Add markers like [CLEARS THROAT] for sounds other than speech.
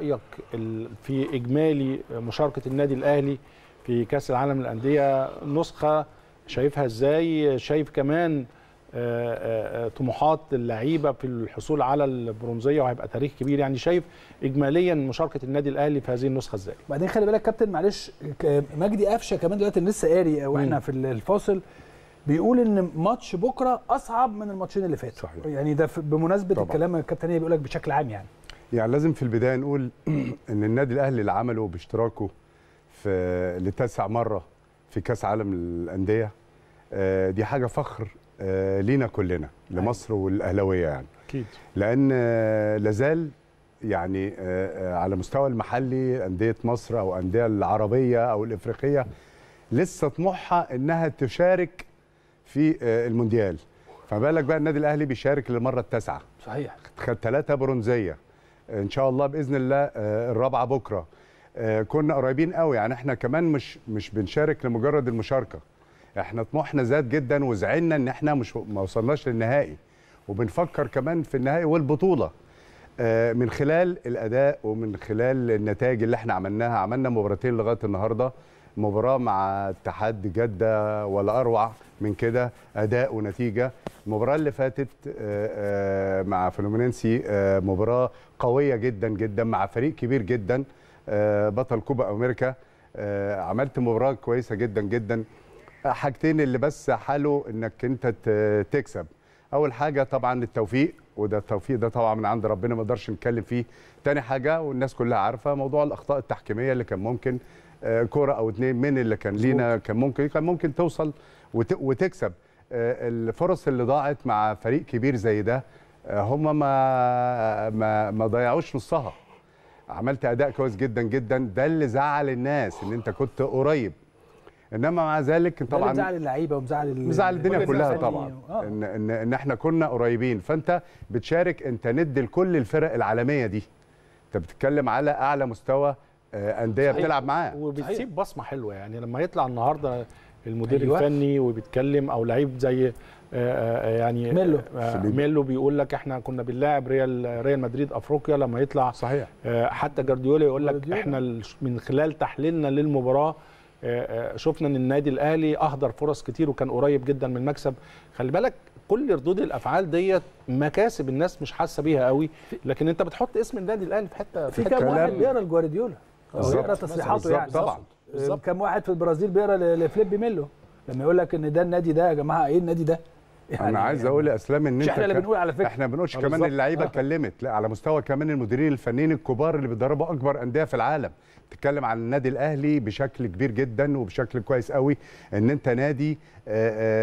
رايك في اجمالي مشاركه النادي الاهلي في كاس العالم للانديه نسخه شايفها ازاي شايف كمان آه، آه، آه، طموحات اللعيبه في الحصول على البرونزيه وهيبقى تاريخ كبير يعني شايف اجماليا مشاركه النادي الاهلي في هذه النسخه ازاي بعدين خلي بالك كابتن معلش مجدي قفشه كمان دلوقتي لسه قاري واحنا في الفاصل بيقول ان ماتش بكره اصعب من الماتشين اللي فاتوا يعني ده بمناسبه طبعا. الكلام الكابتن بيقول لك بشكل عام يعني يعني لازم في البدايه نقول [CLEARS THROAT] ان النادي الاهلي اللي عمله باشتراكه في لتاسع مره في كاس عالم الانديه آه، دي حاجه فخر آه، لينا كلنا لمصر أيوة. والاهلاويه يعني اكيد لان آه، لازال يعني على مستوى المحلي انديه مصر او انديه العربيه او الافريقيه لسه طموحها انها تشارك في المونديال فما بالك بقى النادي الاهلي بيشارك للمره التاسعه صحيح خد ثلاثه برونزيه ان شاء الله باذن الله آه، الرابعه بكره آه، كنا قريبين قوي يعني احنا كمان مش مش بنشارك لمجرد المشاركه احنا طموحنا زاد جدا وزعلنا ان احنا مش ما وصلناش للنهائي وبنفكر كمان في النهائي والبطوله آه، من خلال الاداء ومن خلال النتائج اللي احنا عملناها عملنا مباراتين لغايه النهارده مباراه مع اتحاد جده ولا اروع من كده اداء ونتيجه المباراه اللي فاتت آه، آه، مع فلومينينسي آه، مباراه قويه جدا جدا مع فريق كبير جدا بطل كوبا امريكا عملت مباراه كويسه جدا جدا حاجتين اللي بس حاله انك انت تكسب اول حاجه طبعا التوفيق وده التوفيق ده طبعا من عند ربنا ما نقدرش نتكلم فيه تاني حاجه والناس كلها عارفه موضوع الاخطاء التحكيميه اللي كان ممكن آه، كره او اثنين من اللي كان لينا كان ممكن كان ممكن توصل وتكسب آه، الفرص اللي ضاعت مع فريق كبير زي ده آه، هم ما ما ما ضيعوش نصها عملت اداء كويس جدا جدا ده اللي زعل الناس ان انت كنت قريب انما مع ذلك طبعا ده مزعل اللعيبه ومزعل مزعل الدنيا كلها طبعا آه. ان ان ان احنا كنا قريبين فانت بتشارك انت ند لكل الفرق العالميه دي انت بتتكلم على اعلى مستوى آه، انديه بتلعب معاه وبتسيب بصمه حلوه يعني لما يطلع النهارده المدير أيوة. الفني وبيتكلم او لعيب زي آه، آه، يعني ميلو ميلو بيقول لك احنا كنا بنلاعب ريال ريال مدريد افريقيا لما يطلع صحيح حتى جارديولا يقول لك احنا من خلال تحليلنا للمباراه شفنا ان النادي الاهلي اهدر فرص كتير وكان قريب جدا من المكسب خلي بالك كل ردود الافعال ديت مكاسب الناس مش حاسه بيها قوي لكن انت بتحط اسم النادي الاهلي في حته في كام واحد بيقرا لجوارديولا هو يقرا تصريحاته يعني طبعا كم واحد في البرازيل بيقرا لفليب ميلو لما يقول لك ان ده النادي ده يا جماعه ايه النادي ده يعني انا عايز يعني اقول يا اسلام ان انت احنا اللي بنقول على فكره احنا بنقولش آه، كمان اللعيبه آه. اتكلمت لا على مستوى كمان المديرين الفنيين الكبار اللي بيدربوا اكبر انديه في العالم بتتكلم عن النادي الاهلي بشكل كبير جدا وبشكل كويس قوي ان انت نادي آآ آه، آآ